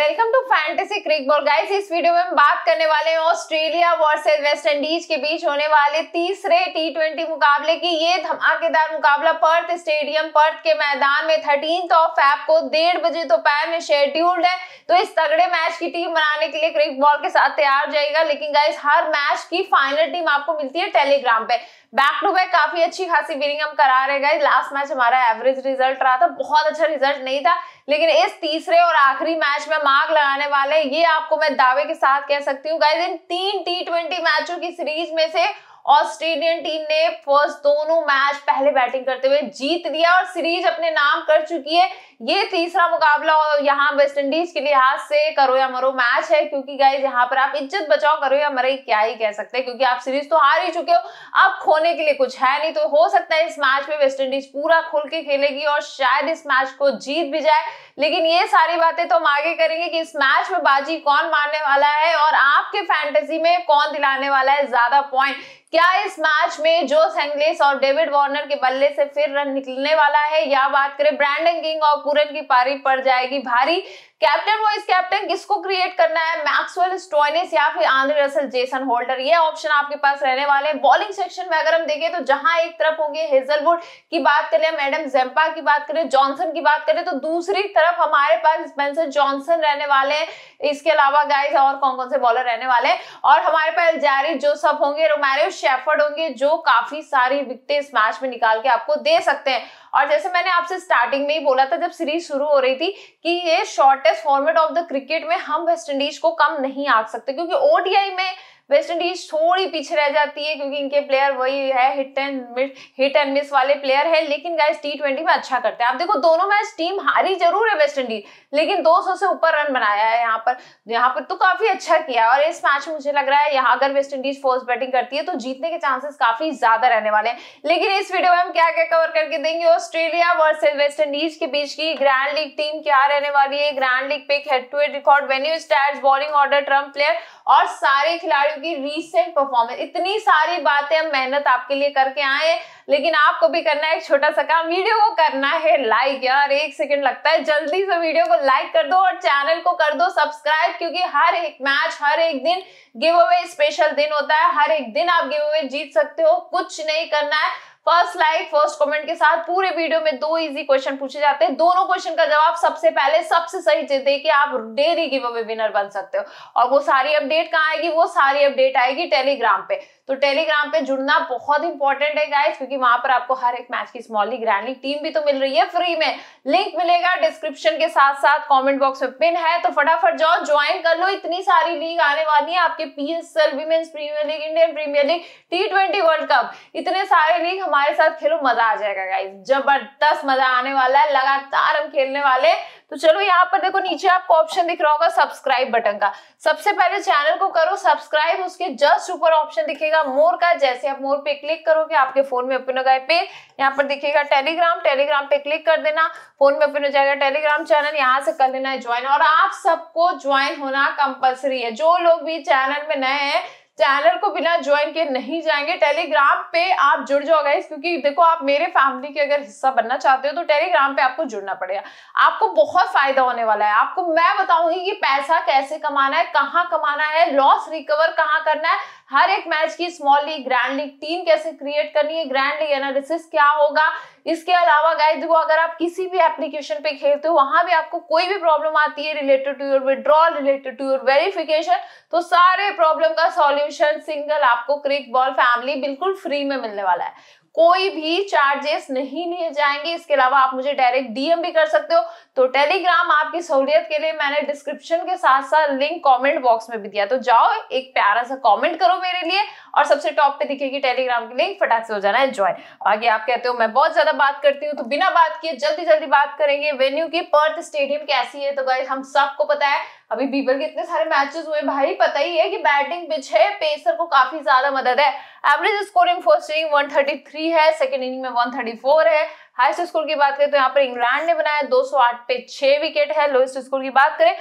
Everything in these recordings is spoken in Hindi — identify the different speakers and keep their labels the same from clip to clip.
Speaker 1: welcome to fantasy Crick ball guys इस वीडियो में हम बात करने वाले हैं ऑस्ट्रेलिया वर्सेस वेस्ट इंडीज के बीच होने वाले तीसरे टी मुकाबले की ये धमाकेदार मुकाबला पर्थ स्टेडियम पर्थ के मैदान में थर्टीन ऑफ फैब को डेढ़ बजे दोपहर में शेड्यूल्ड है तो इस तगड़े मैच की टीम बनाने के लिए क्रिक बॉल के साथ तैयार जाएगा लेकिन गाइस हर मैच की फाइनल टीम आपको मिलती है टेलीग्राम पे बैक टू बैक काफी अच्छी खासी विनिंग हम करा रहे गए लास्ट मैच हमारा एवरेज रिजल्ट रहा था बहुत अच्छा रिजल्ट नहीं था लेकिन इस तीसरे और आखिरी मैच में मार्ग लगाने वाले ये आपको मैं दावे के साथ कह सकती हूँ गाइज इन तीन टी ट्वेंटी मैचों की सीरीज में से ऑस्ट्रेलियन टीम ने फर्स्ट दोनों मैच पहले बैटिंग करते हुए जीत लिया और सीरीज अपने नाम कर चुकी है ये तीसरा मुकाबला यहाँ वेस्ट इंडीज के लिहाज से करो या मरो मैच है क्योंकि गाइज यहाँ पर आप इज्जत बचाओ करो या मरे क्या ही कह सकते हैं क्योंकि आप सीरीज तो हार ही चुके हो अब खोने के लिए कुछ है नहीं तो हो सकता है इस मैच में वेस्ट इंडीज पूरा खुल के खेलेगी और शायद इस मैच को जीत भी जाए लेकिन ये सारी बातें तो हम आगे करेंगे कि इस मैच में बाजी कौन मारने वाला है और आपके फैंटेसी में कौन दिलाने वाला है ज्यादा पॉइंट क्या इस मैच में जोस सेंगलिस और डेविड वार्नर के बल्ले से फिर रन निकलने वाला है या बात करें ब्रांडन किंग और पूरन की पारी पड़ जाएगी भारी कैप्टन वाइस कैप्टन किसको क्रिएट करना है मैक्सवेल स्टोइनिस या फिर आंद्रे रसल जेसन होल्डर ये ऑप्शन आपके पास रहने वाले हैं बॉलिंग सेक्शन में अगर हम देखें तो जहां एक तरफ होंगे हेजलवुड की बात करें मैडम जेम्पा की बात करें जॉनसन की बात करें तो दूसरी तरफ हमारे पास स्पेंसर जॉनसन रहने वाले हैं इसके अलावा गाइस और कौन कौन से बॉलर रहने वाले हैं और हमारे पास जारी जो सब होंगे रोमैरियो शेफर्ड होंगे जो काफी सारी विकटें इस मैच में निकाल के आपको दे सकते हैं और जैसे मैंने आपसे स्टार्टिंग में ही बोला था जब सीरीज शुरू हो रही थी कि ये shortest format of the cricket में हम वेस्ट इंडीज को कम नहीं आ सकते क्योंकि ओडीआई में वेस्ट इंडीज थोड़ी पीछे रह जाती है क्योंकि इनके प्लेयर वही है hit and miss hit and miss वाले प्लेयर है लेकिन गाइस टी ट्वेंटी में अच्छा करते हैं आप देखो दोनों मैच टीम हारी जरूर है वेस्ट इंडीज लेकिन 200 से ऊपर रन बनाया है यहाँ पर यहाँ पर तो काफी अच्छा किया और इस मैच में मुझे लग रहा है यहाँ अगर वेस्ट इंडीज फोर्स बैटिंग करती है तो जीतने के चांसेस काफी ज्यादा रहने वाले हैं लेकिन इस वीडियो में हम क्या क्या कवर करके देंगे ऑस्ट्रेलिया वर्सेज वेस्ट इंडीज के बीच की ग्रैंड लीग टीम क्या रहने वाली है ग्रैंड लीग पे head to head record venue stat bowling order trump player और सारे खिलाड़ियों की रीसेंट परफॉर्मेंस इतनी सारी बातें हम मेहनत आपके लिए करके आए लेकिन आपको भी करना है एक छोटा सा काम वीडियो को करना है लाइक यार एक सेकंड लगता है जल्दी से वीडियो को लाइक कर दो और चैनल को कर दो सब्सक्राइब क्योंकि हर एक मैच हर एक दिन गिव अवे स्पेशल दिन होता है हर एक दिन आप गिव अवे जीत सकते हो कुछ नहीं करना है फर्स्ट लाइक फर्स्ट कमेंट के साथ पूरे वीडियो में दो इजी क्वेश्चन पूछे जाते हैं दोनों क्वेश्चन का जवाब सबसे पहले सबसे सही दे कि आप डेली गिव अवे विनर बन सकते हो और वो सारी अपडेट कहाँ आएगी वो सारी अपडेट आएगी टेलीग्राम पे तो टेलीग्राम पे जुड़ना बहुत इंपॉर्टेंट है गाइस क्योंकि वहां पर आपको हर एक मैच की small league grand league team भी तो मिल रही है फ्री में लिंक मिलेगा डिस्क्रिप्शन के साथ साथ कमेंट बॉक्स में पिन है तो फटाफट जाओ ज्वाइन कर लो इतनी सारी लीग आने वाली है आपके PSL women's premier league Indian premier league T world cup इतने सारे लीग हमारे हमारे साथ खेलो मजा आ जाएगा गाइज जबरदस्त मजा आने वाला है लगातार हम खेलने वाले तो चलो यहाँ पर देखो नीचे आपको ऑप्शन दिख रहा होगा सब्सक्राइब बटन का सबसे पहले चैनल को करो सब्सक्राइब उसके जस्ट ऊपर ऑप्शन दिखेगा मोर का जैसे आप मोर पे क्लिक करोगे आपके फोन में ओपन हो गए पे यहाँ पर दिखेगा टेलीग्राम टेलीग्राम पे क्लिक कर देना फोन में ओपन हो जाएगा टेलीग्राम चैनल यहाँ से कर लेना है ज्वाइन और आप सबको ज्वाइन होना कंपल्सरी है जो लोग भी चैनल में नए हैं चैनल को बिना ज्वाइन किए नहीं जाएंगे टेलीग्राम पे आप जुड़ जाओगे क्योंकि देखो आप मेरे फैमिली के अगर हिस्सा बनना चाहते हो तो टेलीग्राम पे आपको जुड़ना पड़ेगा आपको बहुत फायदा होने वाला है आपको मैं बताऊंगी कि पैसा कैसे कमाना है कहाँ कमाना है लॉस रिकवर कहाँ करना है हर एक मैच की small league grand league team कैसे क्रिएट करनी है ग्रैंड लीग एनालिसिस क्या होगा इसके अलावा गाइस देखो अगर आप किसी भी एप्लीकेशन पे खेलते हो वहां भी आपको कोई भी प्रॉब्लम आती है related to your withdrawal related to your verification तो सारे प्रॉब्लम का सॉल्यूशन सिंगल आपको क्रिक बॉल फैमिली बिल्कुल फ्री में मिलने वाला है कोई भी चार्जेस नहीं लिए जाएंगे इसके अलावा आप मुझे डायरेक्ट डीएम भी कर सकते हो तो टेलीग्राम आपकी सहूलियत के लिए मैंने डिस्क्रिप्शन के साथ साथ लिंक कमेंट बॉक्स में भी दिया तो जाओ एक प्यारा सा कमेंट करो मेरे लिए और सबसे टॉप पे दिखेगी टेलीग्राम की लिंक फटाक से हो जाना है ज्वाइन आगे आप कहते हो मैं बहुत ज्यादा बात करती हूँ तो बिना बात किए जल्दी जल्दी बात करेंगे वेन्यू की पर्थ स्टेडियम कैसी है तो गाइज हम सबको पता है अभी बीबर के इतने सारे मैचेस हुए भाई पता ही है कि बैटिंग पिच है पेसर को काफी ज्यादा मदद है एवरेज स्कोरिंग फर्स्ट इनिंग 133 है सेकंड इनिंग में 134 है हाईएस्ट स्कोर की बात करें तो यहाँ पर इंग्लैंड ने बनाया 208 पे 6 विकेट है लोएस्ट स्कोर की बात करें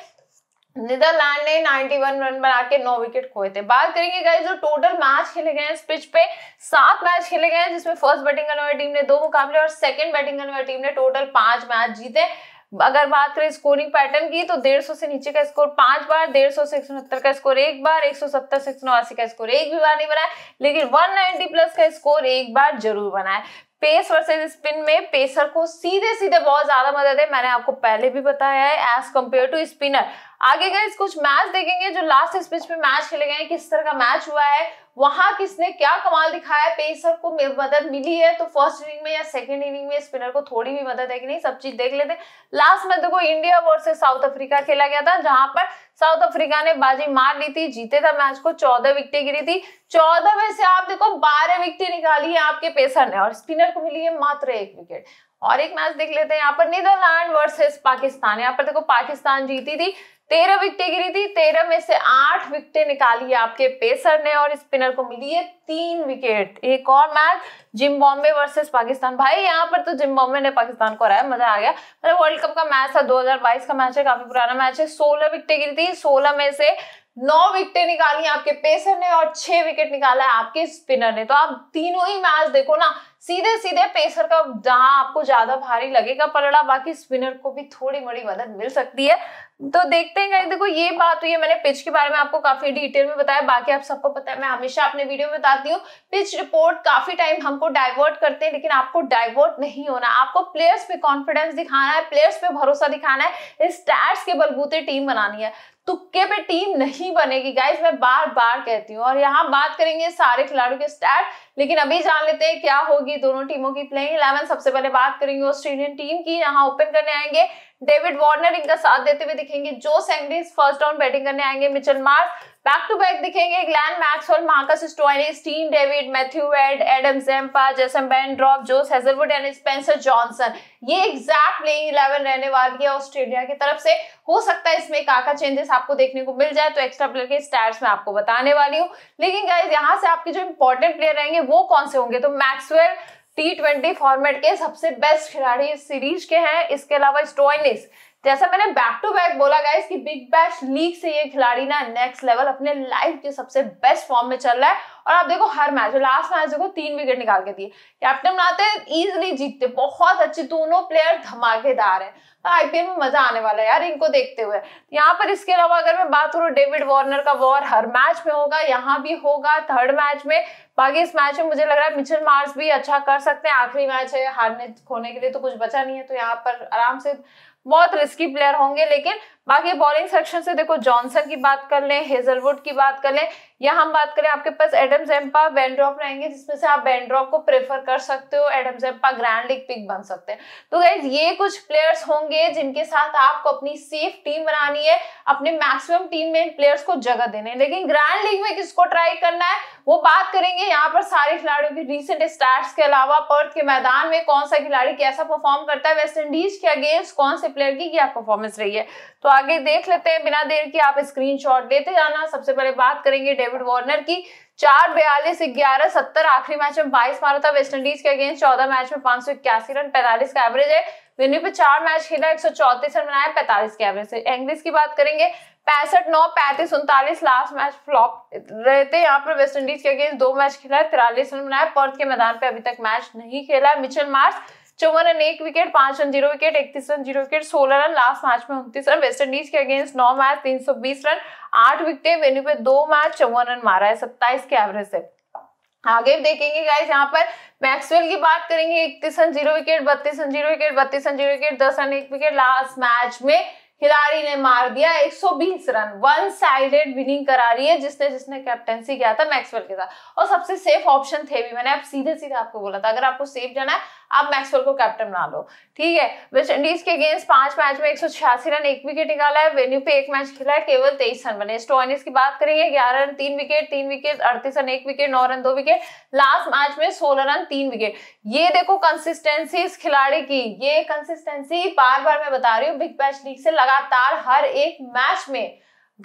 Speaker 1: नीदरलैंड ने 91 रन बना के नौ विकेट खोए थे बात करेंगे गाइस जो टोटल मैच खेले गए हैं इस पिच पे सात मैच खेले गए हैं जिसमें फर्स्ट बैटिंग करने वाली टीम ने दो मुकाबले और सेकंड बैटिंग करने वाली टीम ने टोटल पांच मैच जीते अगर बात करें स्कोरिंग पैटर्न की तो 150 से नीचे का स्कोर पांच बार 150 से एक का स्कोर एक बार 170 से एक का स्कोर एक भी बार नहीं बना है लेकिन 190 प्लस का स्कोर एक बार जरूर बना है पेस वर्सेस स्पिन में पेसर को सीधे सीधे बहुत ज्यादा मदद है मैंने आपको पहले भी बताया है एज कंपेयर टू स्पिनर आगे गए कुछ मैच देखेंगे जो लास्ट स्पिच में मैच खेले गए किस तरह का मैच हुआ है वहां किसने क्या कमाल दिखाया है पेसर को मदद मिली है तो फर्स्ट इनिंग में या सेकंड इनिंग में स्पिनर को थोड़ी भी मदद है कि नहीं सब चीज देख लेते लास्ट में देखो इंडिया वर्सेस साउथ अफ्रीका खेला गया था जहां पर साउथ अफ्रीका ने बाजी मार ली थी जीते था मैच को चौदह विकटें गिरी थी चौदह में से आप देखो बारह विकटें निकाली है आपके पेसर ने और स्पिनर को मिली है मात्र एक विकेट और एक मैच देख लेते हैं यहाँ पर नीदरलैंड वर्सेस पाकिस्तान यहाँ पर देखो पाकिस्तान जीती थी तेरह विकटें गिरी थी तेरह में से आठ विकटे निकाली आपके पेसर ने और स्पिनर को मिली है तीन विकेट एक और मैच जिम्बॉम्बे वर्सेस पाकिस्तान भाई यहाँ पर तो जिम्बॉम्बे ने पाकिस्तान को हराया मजा आ गया मतलब वर्ल्ड कप का मैच था 2022 का मैच है काफी पुराना मैच है सोलह विकटे गिरी थी सोलह में से नौ विकेटें निकाली आपके पेसर ने और छह विकेट निकाला है आपके स्पिनर ने तो आप तीनों ही मैच देखो ना सीधे सीधे पेसर का जहां आपको ज्यादा भारी लगेगा पलड़ा बाकी स्पिनर को भी थोड़ी मोड़ी मदद मिल सकती है तो देखते हैं देखो ये बात हुई है मैंने पिच के बारे में आपको काफी डिटेल में बताया बाकी आप सबको पता है मैं हमेशा अपने वीडियो में बताती हूँ पिच रिपोर्ट काफी टाइम हमको डाइवर्ट करते हैं लेकिन आपको डाइवर्ट नहीं होना आपको प्लेयर्स पे कॉन्फिडेंस दिखाना है प्लेयर्स पे भरोसा दिखाना है स्टैट्स के बलबूते टीम बनानी है तुक्के पे टीम नहीं बनेगी गाइस मैं बार बार कहती हूँ और यहाँ बात करेंगे सारे खिलाड़ियों के स्टैट लेकिन अभी जान लेते हैं क्या होगी दोनों टीमों की प्लेइंग इलेवन सबसे पहले बात करेंगे ऑस्ट्रेलियन टीम की यहाँ ओपन करने आएंगे डेविड वार्नर इनका साथ देते हुए दिखेंगे जो सेंगडिस फर्स्ट राउंड बैटिंग करने आएंगे Mitchell Marsh back to back दिखेंगे Glenn Maxwell Marcus Stoinis team David Matthew Ad Adam Zampa Ben drop Josh Hazlewood and Spencer Johnson ये एग्जैक्ट प्लेइंग इलेवन रहने वाली है ऑस्ट्रेलिया की तरफ से हो सकता है इसमें काका चेंजेस आपको देखने को मिल जाए तो एक्स्ट्रा प्लेयर के स्टैट्स में आपको बताने वाली हूँ लेकिन गाइज यहाँ से आपके जो इंपॉर्टेंट प्लेयर रहेंगे वो कौन से होंगे तो मैक्सवेल टी ट्वेंटी फॉर्मेट के सबसे बेस्ट खिलाड़ी इस सीरीज के हैं इसके अलावा स्टोइनिस जैसा मैंने बैक टू बैक बोला गया कि बिग बैश लीग से ये खिलाड़ी ना नेक्स्ट लेवल अपने लाइफ के सबसे बेस्ट फॉर्म में चल रहा है और आप देखो हर मैच लास्ट मैच देखो तीन विकेट निकाल के दिए कैप्टन बनाते इजिली जीतते बहुत अच्छे दोनों प्लेयर धमाकेदार है तो आईपीएल में मजा आने वाला है यार इनको देखते हुए यहाँ पर इसके अलावा अगर मैं बात करूँ डेविड वार्नर का वॉर हर मैच में होगा यहाँ भी होगा थर्ड मैच में बाकी इस मैच में मुझे लग रहा है मिचल मार्स भी अच्छा कर सकते हैं आखिरी मैच है हारने खोने के लिए तो कुछ बचा नहीं है तो यहाँ पर आराम से बहुत रिस्की प्लेयर होंगे लेकिन बाकी बॉलिंग सेक्शन से देखो जॉनसन की बात कर लें हेजलवुड की बात कर लें या हम बात करें आपके पास एडम जेम्पा बैंड्रॉप रहेंगे जिसमें से आप बैंड्रॉप को प्रेफर कर सकते हो Adam Zampa grand league pick बन सकते हैं तो गाइज ये कुछ प्लेयर्स होंगे जिनके साथ आपको अपनी सेफ टीम बनानी है अपने मैक्सिमम टीम में प्लेयर्स को जगह देने लेकिन ग्रैंड लीग में किसको ट्राई करना है वो बात करेंगे यहाँ पर सारे खिलाड़ियों की रिसेंट स्टार्ट के अलावा पर्थ के मैदान में कौन सा खिलाड़ी कैसा परफॉर्म करता है वेस्ट इंडीज के अगेंस्ट कौन से प्लेयर की क्या परफॉर्मेंस रही है तो आगे देख लेते हैं बिना देर की आप स्क्रीनशॉट लेते जाना सबसे पहले बात करेंगे डेविड वार्नर की चार बयालीस ग्यारह सत्तर आखिरी मैच में बाईस मारा था वेस्टइंडीज के अगेंस्ट चौदह मैच में पांच सौ इक्यासी रन पैंतालीस का एवरेज है विन्यू पे चार मैच खेला एक सौ चौतीस रन बनाया पैंतालीस के एवरेज से इंग्लिश की बात करेंगे पैंसठ नौ पैंतीस उनतालीस लास्ट मैच फ्लॉप रहे थे यहाँ पर वेस्ट इंडीज के अगेंस्ट दो मैच खेला है तिरालीस रन बनाया पर्थ के मैदान पे अभी तक मैच नहीं खेला है मिचल मार्च चौवन रन एक विकेट पांच रन जीरो विकेट इकतीस रन जीरो विकेट सोलह रन लास्ट मैच में उन्तीस रन वेस्ट इंडीज के अगेंस्ट नौ मैच तीन सौ बीस रन आठ विकेटे वेन्यू पे दो मैच चौवन रन मारा है सत्ताईस के एवरेज से आगे देखेंगे गाइस यहाँ पर मैक्सवेल की बात करेंगे इकतीस रन जीरो विकेट बत्तीस रन जीरो विकेट बत्तीस रन जीरो विकेट दस रन एक विकेट लास्ट मैच में खिलाड़ी ने मार दिया 120 रन वन साइडेड विनिंग करा रही है जिसने जिसने कैप्टनसी किया था मैक्सवेल के साथ और सबसे सेफ ऑप्शन थे भी मैंने आप सीधे सीधे आपको बोला था अगर आपको सेफ जाना है आप मैक्सवेल को कैप्टन बना लो ठीक है वेस्ट इंडीज के अगेंस्ट पांच मैच में एक रन एक विकेट निकाला है वेन्यू पे एक मैच खेला है केवल तेईस रन बने स्टोनिस की बात करेंगे ग्यारह रन तीन विकेट तीन विकेट अड़तीस रन एक विकेट नौ रन दो विकेट लास्ट मैच में सोलह रन तीन विकेट ये देखो कंसिस्टेंसी इस खिलाड़ी की ये कंसिस्टेंसी बार बार मैं बता रही हूँ बिग बैच लीग से लगातार हर एक मैच में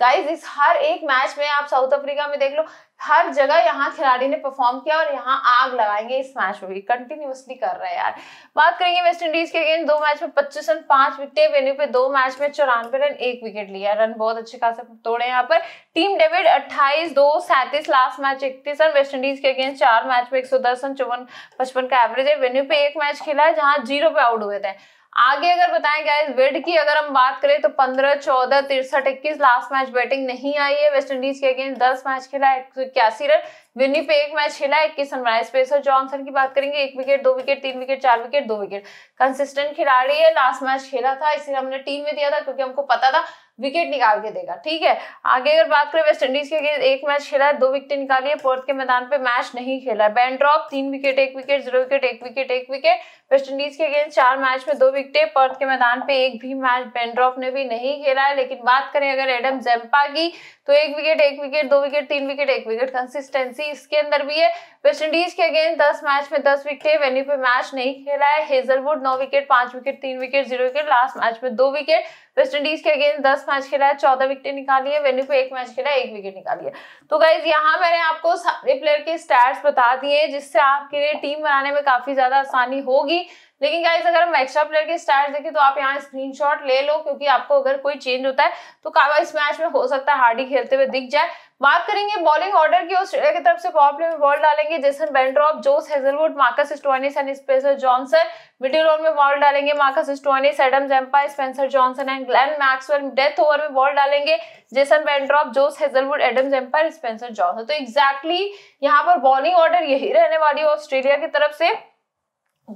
Speaker 1: गाइज इस हर एक मैच में आप साउथ अफ्रीका में देख लो हर जगह यहाँ खिलाड़ी ने परफॉर्म किया और यहाँ आग लगाएंगे इस मैच में भी कंटिन्यूसली कर रहे हैं यार बात करेंगे वेस्ट इंडीज के अगेंस दो मैच में पच्चीस रन पांच विकेट वेन्यू पे दो मैच में चौरानवे रन एक विकेट लिया रन बहुत अच्छे खासे तोड़े यहाँ पर टीम डेविड अट्ठाईस दो सैंतीस लास्ट मैच इकतीस रन वेस्ट इंडीज के अगेंस्ट चार मैच में एक सौ दस रन चौवन पचपन का एवरेज है वेन्यू पे एक मैच खेला है जहाँ जीरो पे आउट हुए थे आगे अगर बताएं गाइस वेड की अगर हम बात करें तो 15, 14, तिरसठ इक्कीस लास्ट मैच बैटिंग नहीं आई है वेस्ट इंडीज के अगेंस्ट 10 मैच खेला एक सौ इक्यासी रन विनी पे एक मैच खेला इक्कीस सनराइज पेसर जॉनसन की बात करेंगे एक विकेट दो विकेट तीन विकेट चार विकेट दो विकेट कंसिस्टेंट खिलाड़ी है लास्ट मैच खेला था इसलिए हमने टीम में दिया था क्योंकि हमको पता था विकेट निकाल के देगा ठीक है आगे अगर बात करें वेस्ट इंडीज के अगेंस्ट एक मैच खेला है दो विकेट निकाली है पोर्थ के मैदान पे मैच नहीं खेला है बैंड्रॉप तीन विकेट एक विकेट जीरो विकेट एक विकेट एक विकेट वेस्टइंडीज के अगेंस्ट चार मैच में दो विकेटे पर्थ के मैदान पे एक भी मैच बेंड्रॉफ ने भी नहीं खेला है लेकिन बात करें अगर एडम जेम्पा की तो एक विकेट एक विकेट दो विकेट तीन विकेट एक विकेट कंसिस्टेंसी इसके अंदर भी है वेस्टइंडीज के अगेंस्ट दस मैच में दस विकेट वेन्यू पे मैच नहीं खेला है हेजलवुड नौ विकेट पांच विकेट तीन wicket zero wicket last match में दो विकेट वेस्टइंडीज के अगेंस्ट दस मैच खेला है चौदह विकेट निकाली है वेन्यू पे एक मैच खेला है एक विकेट निकाली है तो गाइज यहाँ मैंने आपको सारे प्लेयर के स्टैट्स बता दिए जिससे आपके लिए टीम बनाने में काफी ज्यादा आसानी होगी होगी लेकिन गाइज अगर हम एक्स्ट्रा प्लेयर के स्टार्स देखें तो आप यहाँ स्क्रीनशॉट ले लो क्योंकि आपको अगर कोई चेंज होता है तो काबा इस मैच में हो सकता है हार्डी खेलते हुए दिख जाए बात करेंगे बॉलिंग ऑर्डर की ऑस्ट्रेलिया की तरफ से पॉप में बॉल डालेंगे Jason Behrendorff Josh Hazlewood Marcus Stoinis and Spencer Johnson middle over में बॉल डालेंगे Marcus Stoinis Adam Zampa Spencer Johnson and Glenn Maxwell death over में बॉल डालेंगे Jason Behrendorff Josh Hazlewood Adam Zampa Spencer Johnson तो एक्जैक्टली exactly यहाँ पर बॉलिंग ऑर्डर यही रहने वाली है ऑस्ट्रेलिया की तरफ से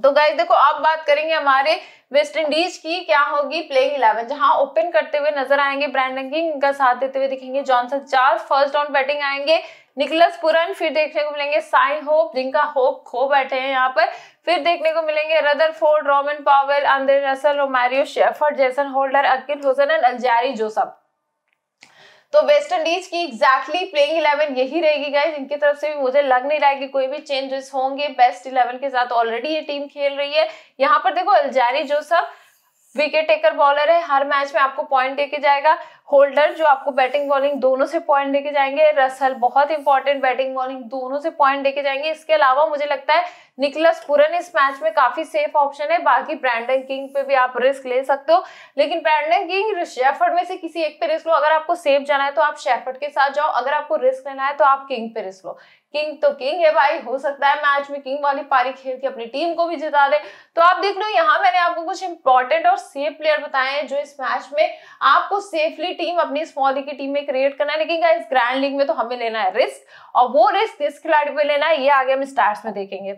Speaker 1: तो गाइज देखो अब बात करेंगे हमारे वेस्ट इंडीज की क्या होगी प्लेइंग इलेवन जहां ओपन करते हुए नजर आएंगे ब्रांडन किंग का साथ देते हुए दिखेंगे जॉनसन चार फर्स्ट राउंड बैटिंग आएंगे निकलस पुरन फिर देखने को मिलेंगे साई होप जिनका होप खो बैठे हैं यहाँ पर फिर देखने को मिलेंगे Rutherford Rovman Powell Andre Russell Romario Shepherd Jason Holder Akeal Hosein and Alzarri Joseph तो वेस्ट इंडीज की एग्जैक्टली प्लेइंग इलेवन यही रहेगी गाइज इनकी तरफ से भी मुझे लग नहीं रहा है कि कोई भी चेंजेस होंगे बेस्ट इलेवन के साथ ऑलरेडी ये टीम खेल रही है यहाँ पर देखो Alzarri Joseph wicket taker bowler है हर मैच में आपको पॉइंट देके जाएगा होल्डर जो आपको बैटिंग बॉलिंग दोनों से पॉइंट देके जाएंगे रसल बहुत इंपॉर्टेंट बैटिंग बॉलिंग दोनों से पॉइंट देके जाएंगे इसके अलावा मुझे लगता है निकलस पुरन इस मैच में काफी सेफ ऑप्शन है बाकी ब्रैंडन किंग पे भी आप रिस्क ले सकते हो लेकिन ब्रैंडन किंग शेफर्ड में से किसी एक पे रिस्क लो अगर आपको सेफ जाना है तो आप शेफर्ड के साथ जाओ अगर आपको रिस्क लेना है तो आप किंग पे रिस्क लो किंग तो किंग है भाई हो सकता है मैच में किंग वाली पारी खेल के अपनी टीम को भी जिता दे तो आप देख लो यहाँ मैंने आपको कुछ इंपॉर्टेंट और सेफ प्लेयर बताए हैं जो इस मैच में आपको सेफली टीम अपनी स्मॉली की टीम में क्रिएट करना है लेकिन इस ग्रैंड लीग में तो हमें लेना है रिस्क और वो रिस्क किस खिलाड़ी पे लेना है ये आगे हम स्टार्स में देखेंगे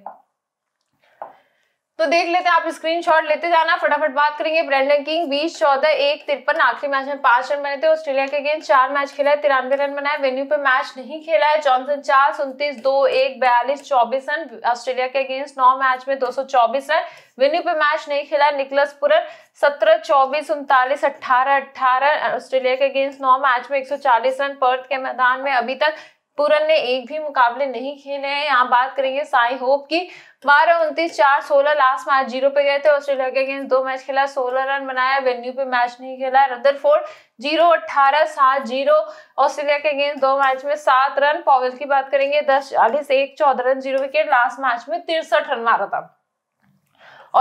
Speaker 1: तो देख लेते हैं आप स्क्रीनशॉट लेते जाना फटाफट बात करेंगे ब्रेंडन किंग बीस चौदह एक तिरपन आखिरी मैच में पांच रन बने थे ऑस्ट्रेलिया के अगेंस्ट चार मैच खेला है तिरानवे रन बनाए वेन्यू पे मैच नहीं खेला है जॉनसन चार उन्तीस दो एक बयालीस चौबीस रन ऑस्ट्रेलिया के अगेंस्ट नौ मैच में दो रन वेन्यू पे मैच नहीं खेला है निकलस पुरन सत्रह चौबीस उनतालीस अट्ठारह अट्ठारह ऑस्ट्रेलिया के अगेंस्ट नौ मैच में एक रन पर्थ के मैदान में अभी तक पूरन ने एक भी मुकाबले नहीं खेले हैं यहाँ बात करेंगे साई होप की बारह उनतीस चार सोलह लास्ट मैच जीरो पे गए थे ऑस्ट्रेलिया के अगेंस्ट दो मैच खेला सोलह रन बनाया वेन्यू पे मैच नहीं खेला रदर फोर्ड जीरो अट्ठारह सात जीरो ऑस्ट्रेलिया के अगेंस्ट दो मैच में सात रन पॉवेल की बात करेंगे दस चालीस एक चौदह run zero wicket last match में तिरसठ रन मारा था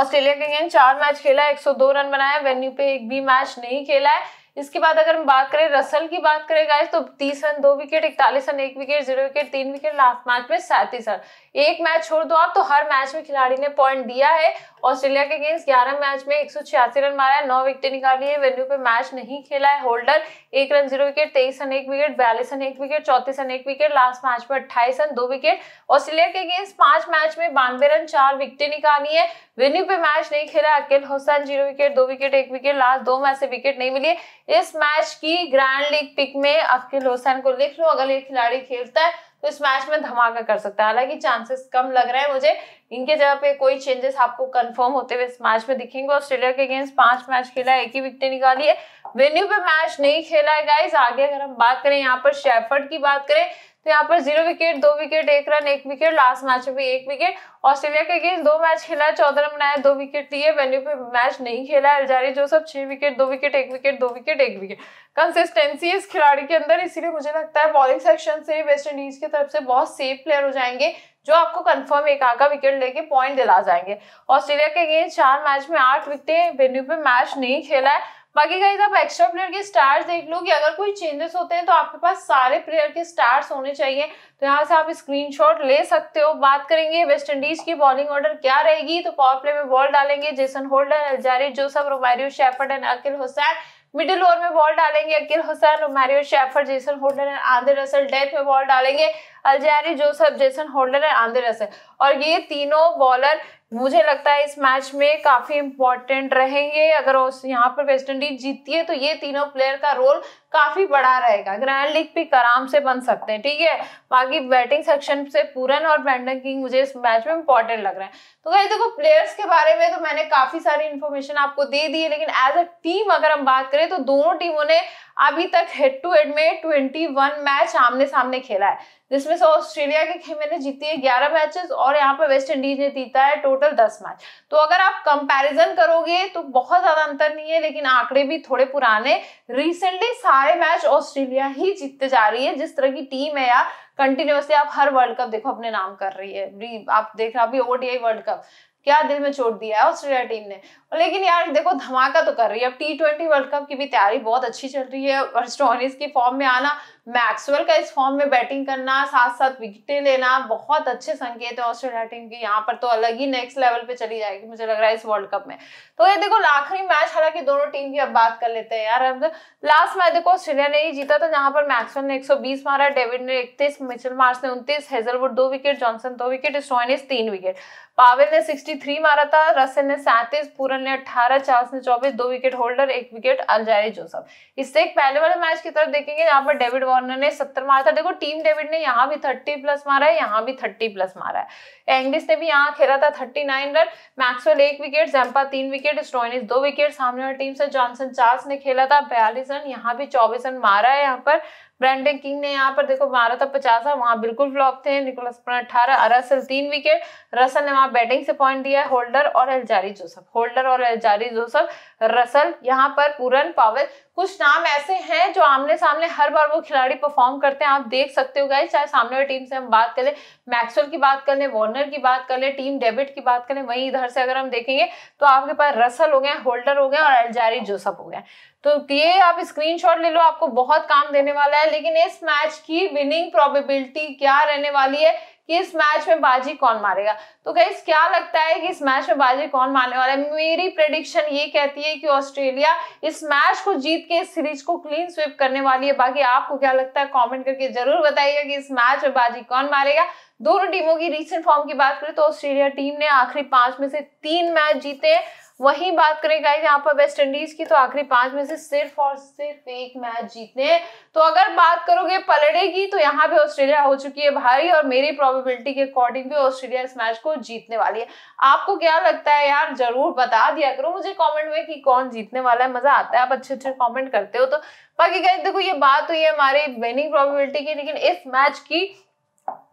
Speaker 1: ऑस्ट्रेलिया के अगेंस्ट चार मैच खेला 102 रन बनाया वेन्यू पे एक भी मैच नहीं खेला है इसके बाद अगर हम बात करें रसल की बात करें गाइस तो तीस रन दो विकेट इकतालीस रन एक विकेट जीरो विकेट तीन विकेट लास्ट मैच में सैंतीस रन एक मैच छोड़ दो आप तो हर मैच में खिलाड़ी ने पॉइंट दिया है ऑस्ट्रेलिया के अगेंस्ट ग्यारह मैच में एक रन मारा है नौ विकेट निकाली है वेन्यू पे मैच नहीं खेला है होल्डर एक रन जीरो विकेट तेईस रन एक विकेट बयालीस रन एक विकेट चौतीस रन एक विकेट लास्ट मैच में अट्ठाईस रन दो विकेट ऑस्ट्रेलिया के अगेंस्ट पांच मैच में बानवे रन चार विकेट निकाली है वेन्यू पे मैच नहीं खेला अकेल हुसैन जीरो विकेट दो विकेट एक विकेट लास्ट दो मैच से विकेट नहीं मिली इस मैच की ग्रैंड लीग पिक में अकील हुसैन को लिख लो अगर ये खिलाड़ी खेलता है तो इस मैच में धमाका कर सकता है हालांकि चांसेस कम लग रहे हैं मुझे इनके जगह पे कोई चेंजेस आपको कंफर्म होते हुए इस मैच में दिखेंगे ऑस्ट्रेलिया के अगेंस्ट पांच मैच खेला है एक ही विकेट निकाली है वेन्यू पे मैच नहीं खेला है गाइज आगे अगर हम बात करें यहाँ पर शेफर्ड की बात करें तो यहाँ पर जीरो विकेट दो विकेट एक रन एक विकेट लास्ट मैच में भी एक विकेट ऑस्ट्रेलिया के अगेंस्ट दो मैच खेला चौदह रन बनाया दो विकेट लिए वेन्यू पे मैच नहीं खेला जो सब छह विकेट दो विकेट एक विकेट दो विकेट एक विकेट कंसिस्टेंसी इस खिलाड़ी के अंदर इसीलिए मुझे लगता है बॉलिंग सेक्शन से वेस्ट इंडीज की तरफ से बहुत सेफ प्लेयर हो जाएंगे जो आपको कंफर्म एक आका विकेट लेके पॉइंट दिला जाएंगे ऑस्ट्रेलिया के अगेंस्ट चार मैच में आठ विकेट वेन्यू पे मैच नहीं खेला है बाकी गाइज आप एक्स्ट्रा प्लेयर के स्टार्स देख लो कि अगर कोई चेंजेस होते हैं तो आपके पास सारे प्लेयर के स्टार्स होने चाहिए तो यहाँ से आप स्क्रीनशॉट ले सकते हो बात करेंगे वेस्ट इंडीज की बॉलिंग ऑर्डर क्या रहेगी तो पावर प्ले में बॉल डालेंगे Jason Holder Alzarri Joseph Romario Shepherd and Akeal Hosein middle over में बॉल डालेंगे Akeal Hosein Romario Shepherd Jason Holder and Andre Russell death में बॉल डालेंगे Alzarri Joseph Jason Holder and Andre और ये तीनों बॉलर मुझे लगता है इस मैच में काफ़ी इंपॉर्टेंट रहेंगे अगर यहाँ पर वेस्ट इंडीज जीतती है तो ये तीनों प्लेयर का रोल काफ़ी बड़ा रहेगा ग्रैंड लीग भी आराम से बन सकते हैं ठीक है बाकी बैटिंग सेक्शन से पूरन और ब्रैंडन किंग मुझे इस मैच में इंपॉर्टेंट लग रहे हैं तो कहीं देखो प्लेयर्स के बारे में तो मैंने काफ़ी सारी इन्फॉर्मेशन आपको दे दी है लेकिन एज अ टीम अगर हम बात करें तो दोनों टीमों ने अभी तक हेड टू हेड में 21 मैच आमने सामने खेला है जिसमें से ऑस्ट्रेलिया के खेमे ने जीती है 11 मैचेस और यहाँ पर वेस्ट इंडीज ने जीता है टोटल 10 मैच तो अगर आप कंपैरिजन करोगे तो बहुत ज़्यादा अंतर नहीं है लेकिन आंकड़े भी थोड़े पुराने रिसेंटली सारे मैच ऑस्ट्रेलिया ही जीतते जा रही है जिस तरह की टीम है यार कंटिन्यूसली आप हर वर्ल्ड कप देखो अपने नाम कर रही है आप देख रहे हो अभी ओडीआई वर्ल्ड कप क्या दिल में चोट दिया है ऑस्ट्रेलिया टीम ने लेकिन यार देखो धमाका तो कर रही है अब टी ट्वेंटी वर्ल्ड कप की भी तैयारी बहुत अच्छी चल रही है और स्टोनिस की फॉर्म में आना मैक्सवेल का इस फॉर्म में बैटिंग करना साथ साथ विकेटें लेना बहुत अच्छे संकेत है ऑस्ट्रेलिया टीम के यहाँ पर तो अलग ही नेक्स्ट लेवल पे चली जाएगी मुझे लग रहा है इस वर्ल्ड कप में तो ये देखो आखिरी मैच हालांकि दोनों टीम की अब बात कर लेते हैं यार अब लास्ट मैच देखो ऑस्ट्रेलिया ने ही जीता था जहाँ पर मैक्सवेल ने एक मारा डेविड ने इकतीस मिचल मार्स ने उन्तीस हेजलवुड दो विकेट जॉनसन दो विकेट स्टोनिस तीन विकेट पावेल ने 63 मारा था रसेल ने 37 पूरन ने 18 चार्ल्स ने 24 दो विकेट होल्डर एक विकेट अलजारी जोसफ इससे एक पहले वाले मैच की तरफ देखेंगे यहाँ पर डेविड वार्नर ने 70 मारा था देखो टीम डेविड ने यहाँ भी 30 प्लस मारा है यहाँ भी 30 प्लस मारा है एंग्लिस ने भी यहाँ खेला था थर्टी नाइन रन मैक्सवेल एक विकेट जैम्पा तीन विकेट स्टोइनिस दो विकेट सामने वाली टीम से जॉनसन चार्ल्स ने खेला था बयालीस रन यहाँ भी चौबीस रन मारा है यहाँ पर ब्रेंडन किंग ने यहाँ पर देखो बारह था तो पचास है वहां बिल्कुल फ्लॉप थे निकोलस अठारह अरसल तीन विकेट रसल ने वहां बैटिंग से पॉइंट दिया होल्डर और एलजारी जोसफ होल्डर और एलजारी जोसफ रसल यहाँ पर पूरन पावल कुछ नाम ऐसे हैं जो आमने सामने हर बार वो खिलाड़ी परफॉर्म करते हैं आप देख सकते हो गए चाहे सामने वाली टीम से हम बात करें मैक्सवेल की बात कर लें वॉर्नर की बात कर लें टीम डेविड की बात करें वहीं इधर से अगर हम देखेंगे तो आपके पास रसल हो गए होल्डर हो गए और एलजारी जोसफ हो गए तो ये आप स्क्रीन ले लो आपको बहुत काम देने वाला है लेकिन इस मैच की विनिंग प्रॉबिबिलिटी क्या रहने वाली है कि इस मैच में बाजी कौन मारेगा तो गाइज क्या लगता है कि इस मैच में बाजी कौन मारने वाला है मेरी प्रेडिक्शन ये कहती है कि ऑस्ट्रेलिया इस मैच को जीत के इस सीरीज को क्लीन स्वीप करने वाली है बाकी आपको क्या लगता है कॉमेंट करके जरूर बताइएगा कि इस मैच में बाजी कौन मारेगा दोनों टीमों की रिसेंट फॉर्म की बात करें तो ऑस्ट्रेलिया टीम ने आखिरी पांच में से तीन मैच जीते हैं वही बात करें गाइज यहाँ पर वेस्ट इंडीज की तो आखिरी पांच में से सिर्फ और सिर्फ एक मैच जीतने हैं तो अगर बात करोगे पलड़े की तो यहाँ भी ऑस्ट्रेलिया हो चुकी है भारी और मेरी प्रोबेबिलिटी के अकॉर्डिंग भी ऑस्ट्रेलिया इस मैच को जीतने वाली है आपको क्या लगता है यार जरूर बता दिया करो मुझे कॉमेंट में कि कौन जीतने वाला है मजा आता है आप अच्छे अच्छे कॉमेंट करते हो तो बाकी गाइज देखो ये बात हुई है हमारी विनिंग प्रॉबिबिलिटी की लेकिन इस मैच की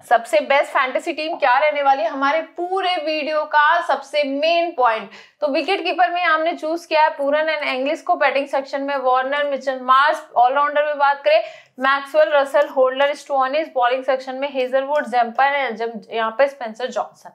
Speaker 1: सबसे बेस्ट फैंटेसी टीम क्या रहने वाली है हमारे पूरे वीडियो का सबसे मेन पॉइंट तो विकेट कीपर में हमने चूज किया है पूरन एंड एंग्लिस को बैटिंग सेक्शन में वार्नर मिचन मार्स ऑलराउंडर में बात करें Maxwell Russell Holder Stoinis bowling section में हेजरवुड जेम्पर एंड यहाँ पे स्पेंसर जॉनसन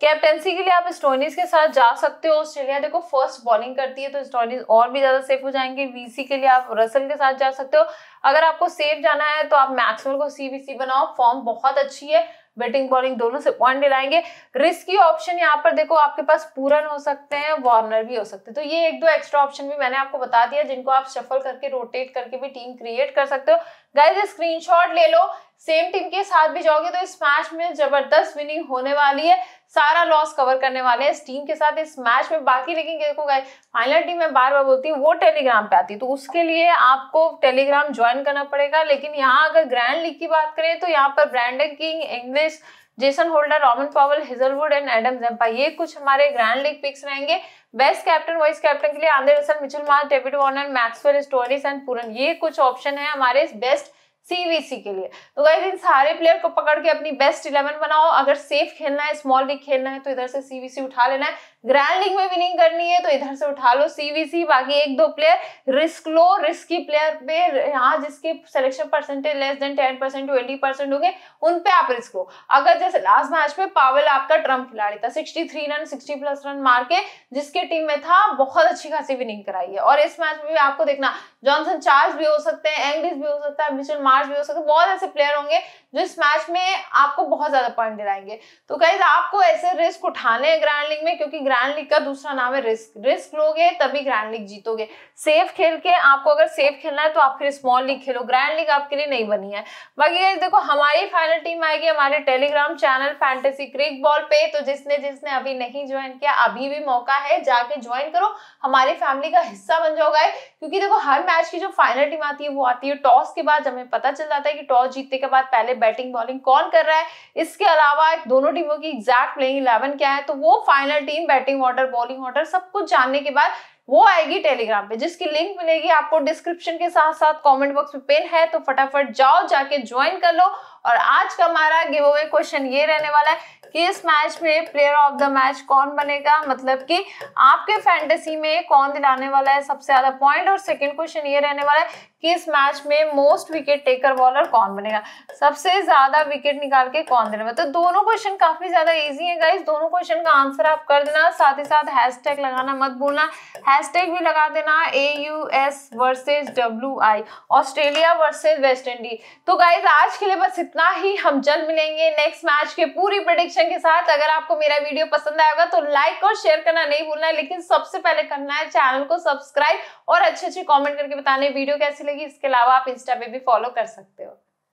Speaker 1: कैप्टनसी के लिए आप स्टोनिस के साथ जा सकते हो ऑस्ट्रेलिया देखो फर्स्ट बॉलिंग करती है तो स्टोनिस और भी ज्यादा सेफ हो जाएंगे वीसी के लिए आप रसल के साथ जा सकते हो अगर आपको सेफ जाना है तो आप मैक्सवेल को सीबीसी बनाओ फॉर्म बहुत अच्छी है बैटिंग बॉलिंग दोनों से पॉइंट दिलाएंगे रिस्की ऑप्शन यहाँ पर देखो आपके पास पूरन हो सकते हैं वार्नर भी हो सकते हैं तो ये एक दो एक्स्ट्रा ऑप्शन भी मैंने आपको बता दिया जिनको आप शफल करके रोटेट करके भी टीम क्रिएट कर सकते हो गाइज स्क्रीनशॉट ले लो सेम टीम के साथ भी जाओगे तो इस मैच में जबरदस्त विनिंग होने वाली है सारा लॉस कवर करने वाले हैं इस टीम के साथ इस मैच में बाकी लेकिन देखो गए फाइनल टीम मैं बार बार बोलती हूँ वो टेलीग्राम पे आती है तो उसके लिए आपको टेलीग्राम ज्वाइन करना पड़ेगा लेकिन यहाँ अगर ग्रैंड लीग की बात करें तो यहाँ पर Brandon King Inglis Jason Holder Rovman Powell Hazlewood and Adam Zampa ये कुछ हमारे ग्रैंड लीग पिक्स रहेंगे बेस्ट कैप्टन वाइस कैप्टन के लिए Andre Russell Mitchell Marsh David Warner Maxwell Stoinis and Pooran ये कुछ ऑप्शन है हमारे बेस्ट सीवीसी के लिए तो गाइज इन सारे प्लेयर को पकड़ के अपनी बेस्ट इलेवन बनाओ अगर सेफ खेलना है स्मॉल लीग खेलना है तो इधर से सीवीसी उठा लेना है ग्रैंड लीग में विनिंग करनी है तो इधर से उठा लो सीवीसी बाकी एक दो प्लेयर रिस्क लो रिस्की प्लेयर पे यहाँ जिसके selection percentage less than ten percent twenty percent होंगे उन पे आप रिस्क लो अगर जैसे लास्ट मैच में पावल आपका ट्रम्प खिलाड़ी था sixty three run sixty plus run मार के जिसके टीम में था बहुत अच्छी खासी विनिंग कराई है और इस मैच में भी आपको देखना जॉनसन चार्ल्स भी हो सकते हैं एंग्लिस भी हो सकता है मार्च भी हो सकता है बहुत ऐसे प्लेयर होंगे जो इस मैच में आपको बहुत ज्यादा पॉइंट दिलाएंगे तो कहीं आपको ऐसे रिस्क उठाने हैं ग्रैंड लीग में क्योंकि ग्रैंड लीग का दूसरा नाम है रिस्क रिस्क लोगे तभी ग्रैंड लीग जीतोगे सेफ खेल के आपको अगर सेफ खेलना है तो आप फिर स्मॉल लीग खेलो ग्रैंड लीग आपके लिए नहीं बनी है बाकी कहीं देखो हमारी फाइनल टीम आएगी हमारे टेलीग्राम चैनल फैंटेसी क्रिक बॉल पे तो जिसने जिसने अभी नहीं ज्वाइन किया अभी भी मौका है जाके ज्वाइन करो हमारी फैमिली का हिस्सा बन जाओगा क्योंकि देखो हर मैच की जो फाइनल टीम आती है वो आती है टॉस के बाद हमें पता चल जाता है कि टॉस जीतने के बाद पहले बैटिंग बॉलिंग कौन कर रहा है इसके अलावा दोनों टीमों की एग्जैक्ट प्लेइंग इलेवन क्या है तो वो final team batting order bowling order सब कुछ जानने के बाद वो आएगी टेलीग्राम पे जिसकी लिंक मिलेगी आपको डिस्क्रिप्शन के साथ साथ कमेंट बॉक्स में पिन है तो फटाफट जाओ जाके ज्वाइन कर लो और आज का हमारा गिव अवे क्वेश्चन ये रहने वाला है कि इस मैच में प्लेयर ऑफ द मैच कौन बनेगा मतलब कि आपके फैंटेसी में कौन दिलाने वाला है सबसे ज़्यादा पॉइंट और सेकंड क्वेश्चन ये रहने वाला है कि इस मैच में मोस्ट विकेट टेकर बॉलर कौन बनेगा सबसे ज़्यादा विकेट निकाल के कौन देने वाला तो दोनों क्वेश्चन काफ़ी ज़्यादा ईजी है गाइज दोनों क्वेश्चन का आंसर आप कर देना साथ ही साथ हैशटैग लगाना मत भूलना हैशटैग भी लगा देना A U S versus W I Australia versus West Indies तो गाइज आज के लिए बस इतना इतना ही हम जल्द मिलेंगे नेक्स्ट मैच के पूरी प्रोडिक्शन के साथ अगर आपको मेरा वीडियो पसंद आएगा तो लाइक और शेयर करना नहीं भूलना है लेकिन सबसे पहले करना है चैनल को सब्सक्राइब और अच्छे अच्छे कॉमेंट करके बताने वीडियो कैसी लगी इसके अलावा आप इंस्टा पे भी फॉलो कर सकते हो